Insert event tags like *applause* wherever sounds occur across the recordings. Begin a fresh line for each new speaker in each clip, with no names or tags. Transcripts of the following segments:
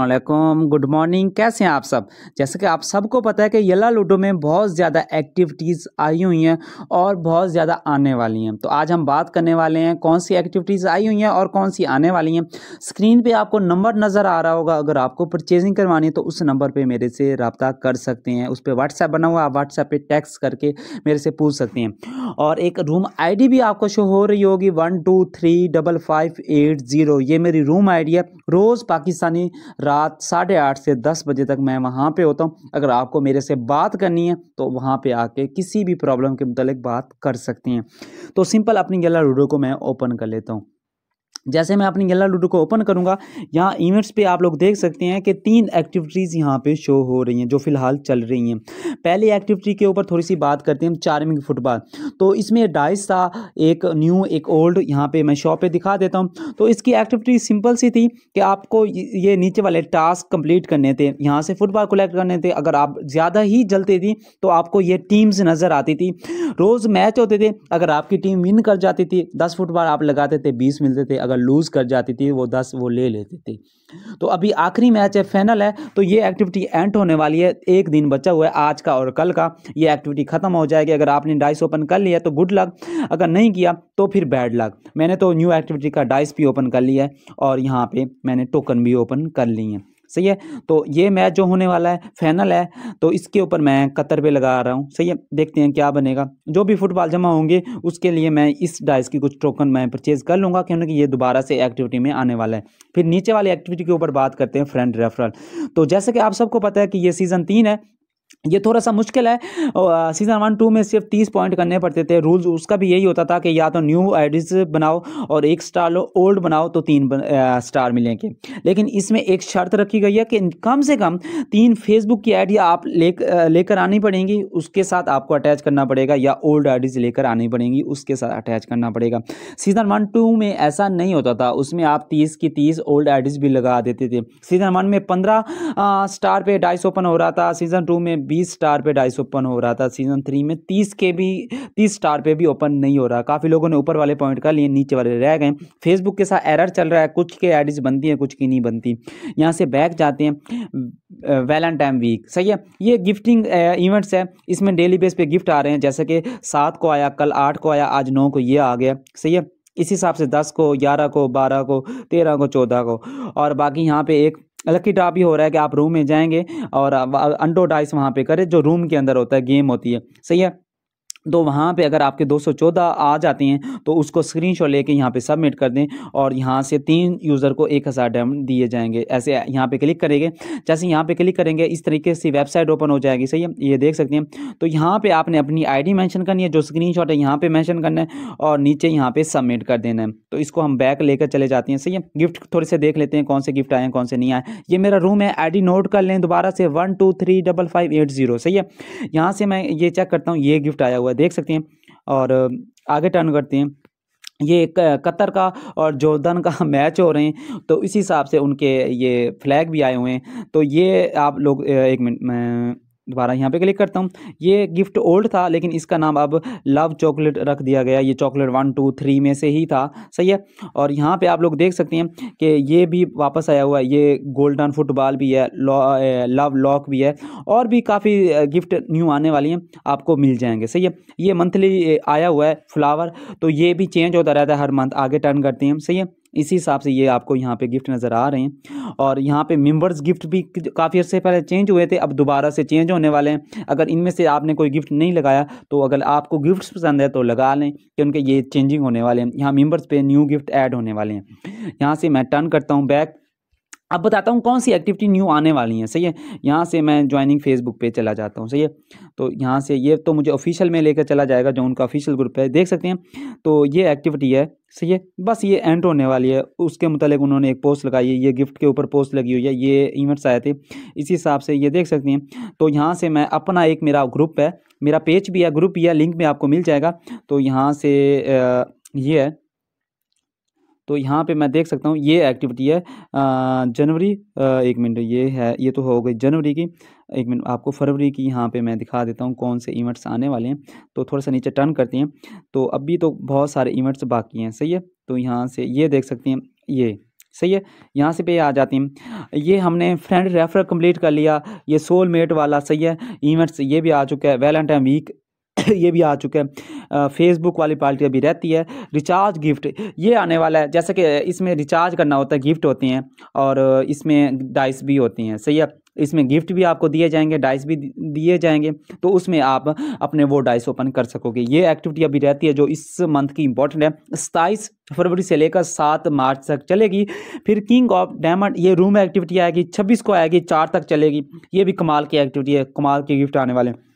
Aslam good morning कैसे हैं आप सब जैसे कि आप सबको पता है कि येला लूडो में बहुत ज़्यादा एक्टिविटीज़ आई हुई हैं और बहुत ज़्यादा आने वाली हैं तो आज हम बात करने वाले हैं कौन सी एक्टिविटीज़ आई हुई हैं और कौन सी आने वाली हैं स्क्रीन पे आपको नंबर नज़र आ रहा होगा अगर आपको परचेजिंग करवानी है तो उस नंबर पर मेरे से रबता कर सकते हैं उस पर व्हाट्सएप बना हुआ आप व्हाट्सएप पर टैक्स करके मेरे से पूछ सकते हैं और एक रूम आई भी आपको शो हो रही होगी one two three double five eight zero ये मेरी रूम आई है रोज़ पाकिस्तानी रात साढ़े आठ से दस बजे तक मैं वहाँ पे होता हूँ अगर आपको मेरे से बात करनी है तो वहाँ पे आके किसी भी प्रॉब्लम के मतलब बात कर सकती हैं तो सिंपल अपनी गला लूडो को मैं ओपन कर लेता हूँ जैसे मैं अपनी गला लूडो को ओपन करूंगा यहाँ इवेंट्स पे आप लोग देख सकते हैं कि तीन एक्टिविटीज़ यहाँ पे शो हो रही हैं जो फिलहाल चल रही हैं पहली एक्टिविटी के ऊपर थोड़ी सी बात करते हैं चार्मिंग फुटबॉल तो इसमें डाइस था एक न्यू एक ओल्ड यहाँ पे मैं शॉप पे दिखा देता हूँ तो इसकी एक्टिविटी सिंपल सी थी कि आपको ये नीचे वाले टास्क कम्प्लीट करने थे यहाँ से फुटबॉल कलेक्ट करने थे अगर आप ज़्यादा ही जलते थी तो आपको ये टीम्स नज़र आती थी रोज़ मैच होते थे अगर आपकी टीम विन कर जाती थी दस फुटबॉल आप लगाते थे बीस मिलते थे अगर लूज़ कर जाती थी वो दस वो ले लेती थी तो अभी आखिरी मैच है फाइनल है तो ये एक्टिविटी एंड होने वाली है एक दिन बचा हुआ है आज का और कल का ये एक्टिविटी ख़त्म हो जाएगी अगर आपने डाइस ओपन कर लिया तो गुड लक अगर नहीं किया तो फिर बैड लक मैंने तो न्यू एक्टिविटी का डाइस भी ओपन कर लिया है और यहाँ पर मैंने टोकन भी ओपन कर लिए हैं सही है तो ये मैच जो होने वाला है फाइनल है तो इसके ऊपर मैं कतर पे लगा रहा हूँ सही है देखते हैं क्या बनेगा जो भी फुटबॉल जमा होंगे उसके लिए मैं इस डाइस की कुछ टोकन मैं परचेज़ कर लूँगा क्योंकि ये दोबारा से एक्टिविटी में आने वाला है फिर नीचे वाली एक्टिविटी के ऊपर बात करते हैं फ्रेंड रेफरल तो जैसे कि आप सबको पता है कि ये सीज़न तीन है ये थोड़ा सा मुश्किल है सीज़न वन टू में सिर्फ तीस पॉइंट करने पड़ते थे रूल्स उसका भी यही होता था कि या तो न्यू आईडीज बनाओ और एक स्टार लो ओल्ड बनाओ तो तीन बन, आ, स्टार मिलेंगे लेकिन इसमें एक शर्त रखी गई है कि कम से कम तीन फेसबुक की आईडी आप ले लेकर आनी पड़ेंगी उसके साथ आपको अटैच करना पड़ेगा या ओल्ड आई लेकर आनी पड़ेंगी उसके साथ अटैच करना पड़ेगा सीज़न वन टू में ऐसा नहीं होता था उसमें आप तीस की तीस ओल्ड आई भी लगा देते थे सीज़न वन में पंद्रह स्टार पर डाइस ओपन हो रहा था सीज़न टू में में बीस स्टार पे डाइस ओपन हो रहा था सीज़न थ्री में तीस के भी तीस स्टार पे भी ओपन नहीं हो रहा काफ़ी लोगों ने ऊपर वाले पॉइंट का लिए नीचे वाले रह गए फेसबुक के साथ एरर चल रहा है कुछ के आईडीज बनती हैं कुछ की नहीं बनती यहाँ से बैक जाते हैं वैलेंटाइन वीक सही है ये गिफ्टिंग इवेंट्स है इसमें डेली बेस पर गिफ्ट आ रहे हैं जैसे कि सात को आया कल आठ को आया आज नौ को ये आ गया सही है इस हिसाब से दस को ग्यारह को बारह को तेरह को चौदह को और बाकी यहाँ पे एक लकी ड्रा भी हो रहा है कि आप रूम में जाएंगे और अंडो डाइस वहाँ पे करें जो रूम के अंदर होता है गेम होती है सही है तो वहाँ पे अगर आपके 214 आ जाते हैं तो उसको स्क्रीनशॉट लेके यहाँ पे सबमिट कर दें और यहाँ से तीन यूज़र को एक हज़ार डैम दिए जाएंगे ऐसे यहाँ पे क्लिक करेंगे जैसे यहाँ पे क्लिक करेंगे इस तरीके से वेबसाइट ओपन हो जाएगी सही है ये देख सकते हैं तो यहाँ पे आपने अपनी आईडी मेंशन करनी है जो स्क्रीन है यहाँ पर मैंशन करना है और नीचे यहाँ पर सबमिट कर देना है तो इसको हम बैक लेकर चले जाते हैं सही है गिफ्ट थोड़े से देख लेते हैं कौन से गिफ्ट आए हैं कौन से नहीं आए ये मेरा रूम है आई नोट कर लें दोबारा से one two three double five eight zero सही है यहाँ से मैं ये चेक करता हूँ ये गिफ्ट आया हुआ है देख सकते हैं और आगे टर्न करते हैं ये कतर का और जोर्दन का मैच *laughs* हो रहे हैं तो इसी हिसाब से उनके ये फ्लैग भी आए हुए हैं तो ये आप लोग एक मिनट दोबारा यहाँ पे क्लिक करता हूँ ये गिफ्ट ओल्ड था लेकिन इसका नाम अब लव चॉकलेट रख दिया गया ये चॉकलेट वन टू थ्री में से ही था सही है और यहाँ पे आप लोग देख सकते हैं कि ये भी वापस आया हुआ है ये गोल्डन फुटबॉल भी है लव लॉक भी है और भी काफ़ी गिफ्ट न्यू आने वाली हैं आपको मिल जाएंगे सही है ये मंथली आया हुआ है फ्लावर तो ये भी चेंज होता रहता है हर मंथ आगे टर्न करती हैं सही है इसी हिसाब से ये आपको यहाँ पे गिफ्ट नज़र आ रहे हैं और यहाँ पे मेंबर्स गिफ्ट भी काफ़ी अर्से पहले चेंज हुए थे अब दोबारा से चेंज होने वाले हैं अगर इनमें से आपने कोई गिफ्ट नहीं लगाया तो अगर आपको गिफ्ट्स पसंद है तो लगा लें कि उनके ये चेंजिंग होने वाले हैं यहाँ मेंबर्स पे न्यू गिफ्ट ऐड होने वाले हैं यहाँ से मैं टर्न करता हूँ बैक अब बताता हूँ कौन सी एक्टिविटी न्यू आने वाली है सही है यहाँ से मैं ज्वाइनिंग फेसबुक पे चला जाता हूँ सही है तो यहाँ से ये तो मुझे ऑफिशियल में लेकर चला जाएगा जो उनका ऑफिशियल ग्रुप है देख सकते हैं तो ये एक्टिविटी है सही है बस ये एंड होने वाली है उसके मतलब उन्होंने एक पोस्ट लगाई है ये गिफ्ट के ऊपर पोस्ट लगी हुई है ये इवेंट्स आए थे इसी हिसाब से ये देख सकते हैं तो यहाँ से मैं अपना एक मेरा ग्रुप है मेरा पेज भी है ग्रुप भी है लिंक में आपको मिल जाएगा तो यहाँ से ये है तो यहाँ पे मैं देख सकता हूँ ये एक्टिविटी है जनवरी एक मिनट ये है ये तो हो गई जनवरी की एक मिनट आपको फरवरी की यहाँ पे मैं दिखा देता हूँ कौन से इवेंट्स आने वाले हैं तो थोड़ा सा नीचे टर्न करते हैं तो अभी तो बहुत सारे इवेंट्स बाकी हैं सही है तो यहाँ से ये देख सकते हैं ये सही है यहाँ से पे आ जाती हैं ये हमने फ्रेंड रेफर कंप्लीट कर लिया ये सोल मेट वाला सही है इवेंट्स ये भी आ चुका है वैलेंटाइन वीक *laughs* ये भी आ चुका है फेसबुक वाली पार्टी अभी रहती है रिचार्ज गिफ्ट ये आने वाला है जैसे कि इसमें रिचार्ज करना होता है गिफ्ट होती हैं और इसमें डाइस भी होती हैं सही है इसमें गिफ्ट भी आपको दिए जाएंगे डाइस भी दिए जाएंगे तो उसमें आप अपने वो डाइस ओपन कर सकोगे ये एक्टिविटी अभी रहती है जो इस मंथ की इंपॉर्टेंट है सताईस फरवरी से लेकर सात मार्च तक चलेगी फिर किंग ऑफ डायमंड ये रूम एक्टिविटी आएगी छब्बीस को आएगी चार तक चलेगी ये भी कमाल की एक्टिविटी है कमाल के गिफ्ट आने वाले हैं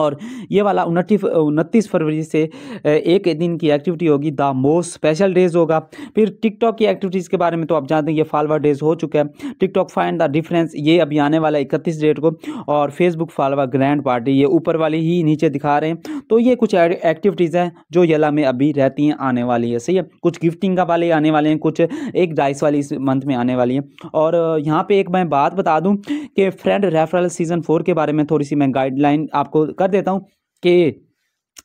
और ये वाला उनतीस उनतीस फरवरी से एक दिन की एक्टिविटी होगी द मोस्ट स्पेशल डेज होगा फिर टिकटॉक की एक्टिविटीज़ के बारे में तो आप जानते हैं ये फालवा डेज हो चुका है टिकटॉक फाइंड द डिफरेंस ये अभी आने वाला इकतीस डेट को और फेसबुक फालवा ग्रैंड पार्टी ये ऊपर वाली ही नीचे दिखा रहे हैं तो ये कुछ एक्टिविटीज़ हैं जो यला में अभी रहती हैं आने वाली है सही है कुछ गिफ्टिंग का वाले आने वाले हैं कुछ एक डाइस वाली इस मंथ में आने वाली है और यहाँ पर एक मैं बात बता दूँ कि फ्रेंड रेफरल सीज़न फोर के बारे में थोड़ी सी मैं गाइडलाइन आपको कर देता हूँ कि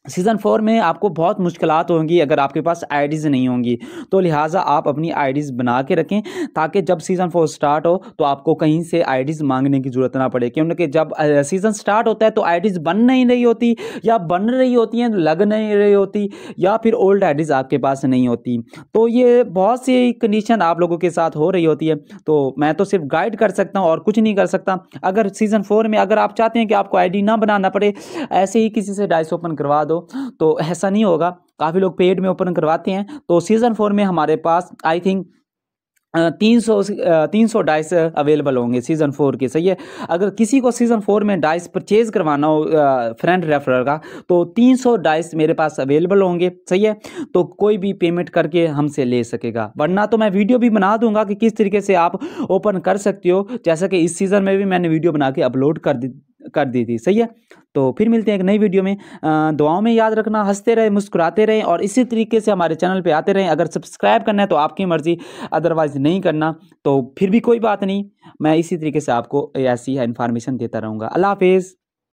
सीज़न फोर में आपको बहुत मुश्किल होंगी अगर आपके पास आईडीज़ नहीं होंगी तो लिहाजा आप अपनी आईडीज़ बना के रखें ताकि जब सीज़न फोर स्टार्ट हो तो आपको कहीं से आईडीज़ मांगने की ज़रूरत ना पड़े क्योंकि जब सीज़न स्टार्ट होता है तो आईडीज़ बन नहीं रही होती या बन रही होती हैं लग नहीं रही होती या फिर ओल्ड आईडीज़ आपके पास नहीं होती तो ये बहुत सी कंडीशन आप लोगों के साथ हो रही होती है तो मैं तो सिर्फ गाइड कर सकता हूँ और कुछ नहीं कर सकता अगर सीज़न फोर में अगर आप चाहते हैं कि आपको आई ना बनाना पड़े ऐसे ही किसी से डाइस ओपन करवा करवा दो तो ऐसा नहीं होगा काफ़ी लोग पेड में ओपन करवाते हैं तो सीज़न फोर में हमारे पास आई थिंक तीन सौ तीन सौ डाइस अवेलेबल होंगे सीज़न फोर के सही है अगर किसी को सीज़न फोर में डाइस परचेज़ करवाना हो फ्रेंड रेफरल का तो तीन सौ डाइस मेरे पास अवेलेबल होंगे सही है तो कोई भी पेमेंट करके हमसे ले सकेगा वरना तो मैं वीडियो भी बना दूंगा कि किस तरीके से आप ओपन कर सकते हो जैसा कि इस सीज़न में भी मैंने वीडियो बना के अपलोड कर दी कर दी थी सही है तो फिर मिलते हैं एक नई वीडियो में दुआओं में याद रखना हंसते रहें मुस्कुराते रहें और इसी तरीके से हमारे चैनल पर आते रहें अगर सब्सक्राइब करना है तो आपकी मर्ज़ी अदरवाइज़ नहीं करना तो फिर भी कोई बात नहीं मैं इसी तरीके से आपको ऐसी इन्फॉर्मेशन देता रहूँगा अल्लाह हाफिज़